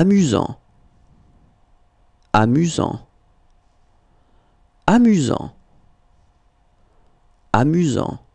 amusant, amusant, amusant, amusant.